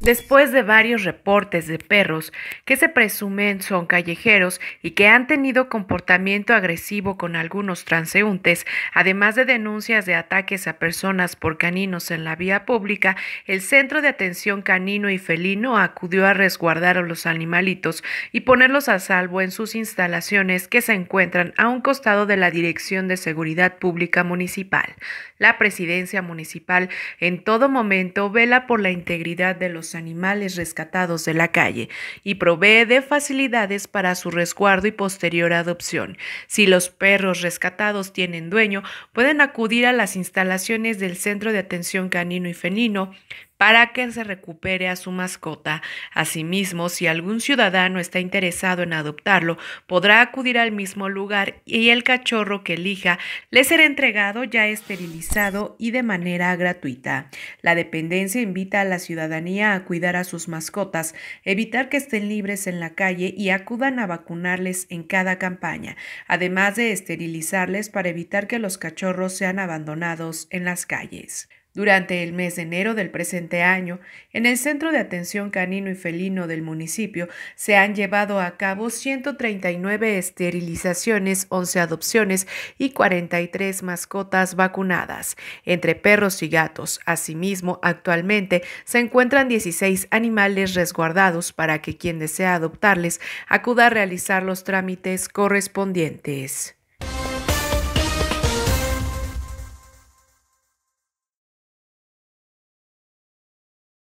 Después de varios reportes de perros que se presumen son callejeros y que han tenido comportamiento agresivo con algunos transeúntes, además de denuncias de ataques a personas por caninos en la vía pública, el Centro de Atención Canino y Felino acudió a resguardar a los animalitos y ponerlos a salvo en sus instalaciones que se encuentran a un costado de la Dirección de Seguridad Pública Municipal. La Presidencia Municipal en todo momento vela por la integridad de los animales rescatados de la calle y provee de facilidades para su resguardo y posterior adopción. Si los perros rescatados tienen dueño, pueden acudir a las instalaciones del Centro de Atención Canino y Felino para que se recupere a su mascota. Asimismo, si algún ciudadano está interesado en adoptarlo, podrá acudir al mismo lugar y el cachorro que elija le será entregado ya esterilizado y de manera gratuita. La dependencia invita a la ciudadanía a cuidar a sus mascotas, evitar que estén libres en la calle y acudan a vacunarles en cada campaña, además de esterilizarles para evitar que los cachorros sean abandonados en las calles. Durante el mes de enero del presente año, en el Centro de Atención Canino y Felino del municipio se han llevado a cabo 139 esterilizaciones, 11 adopciones y 43 mascotas vacunadas, entre perros y gatos. Asimismo, actualmente se encuentran 16 animales resguardados para que quien desea adoptarles acuda a realizar los trámites correspondientes.